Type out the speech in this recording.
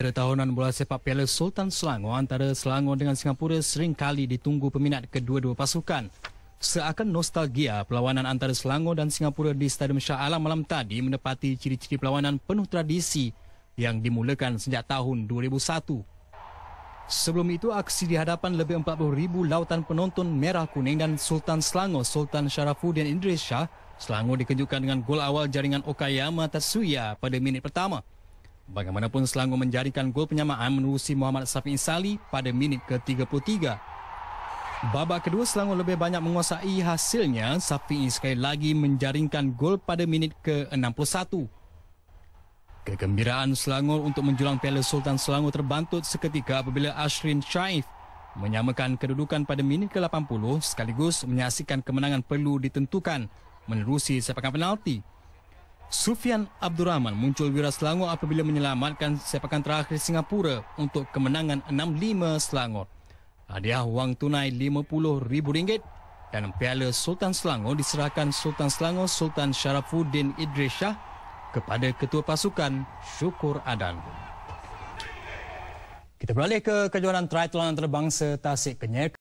Pada bola sepak piala Sultan Selangor antara Selangor dengan Singapura sering kali ditunggu peminat kedua-dua pasukan. Seakan nostalgia, perlawanan antara Selangor dan Singapura di Stadium Shah Alam malam tadi menepati ciri-ciri perlawanan penuh tradisi yang dimulakan sejak tahun 2001. Sebelum itu, aksi di hadapan lebih 40,000 lautan penonton merah kuning dan Sultan Selangor, Sultan Sharafuddin Idris Shah, Selangor dikejutkan dengan gol awal jaringan Okayama Tatsuya pada minit pertama. Bagaimanapun Selangor menjadikan gol penyamaan menerusi Muhammad Safi Sali pada minit ke-33. Babak kedua Selangor lebih banyak menguasai hasilnya Safi sekali lagi menjaringkan gol pada minit ke-61. Kegembiraan Selangor untuk menjulang Piala Sultan Selangor terbantut seketika apabila Ashrin Syaif menyamakan kedudukan pada minit ke-80 sekaligus menyaksikan kemenangan perlu ditentukan menerusi sepakan penalti Sufian Abdul Rahman muncul wira Selangor apabila menyelamatkan sepakan terakhir Singapura untuk kemenangan 6-5 Selangor. Hadiah wang tunai RM50,000 dan piala Sultan Selangor diserahkan Sultan Selangor Sultan Sharafuddin Idris Shah kepada ketua pasukan Syukur Adan. Kita beralih ke kejuaraan triathlon antarabangsa Tasik Kenyek.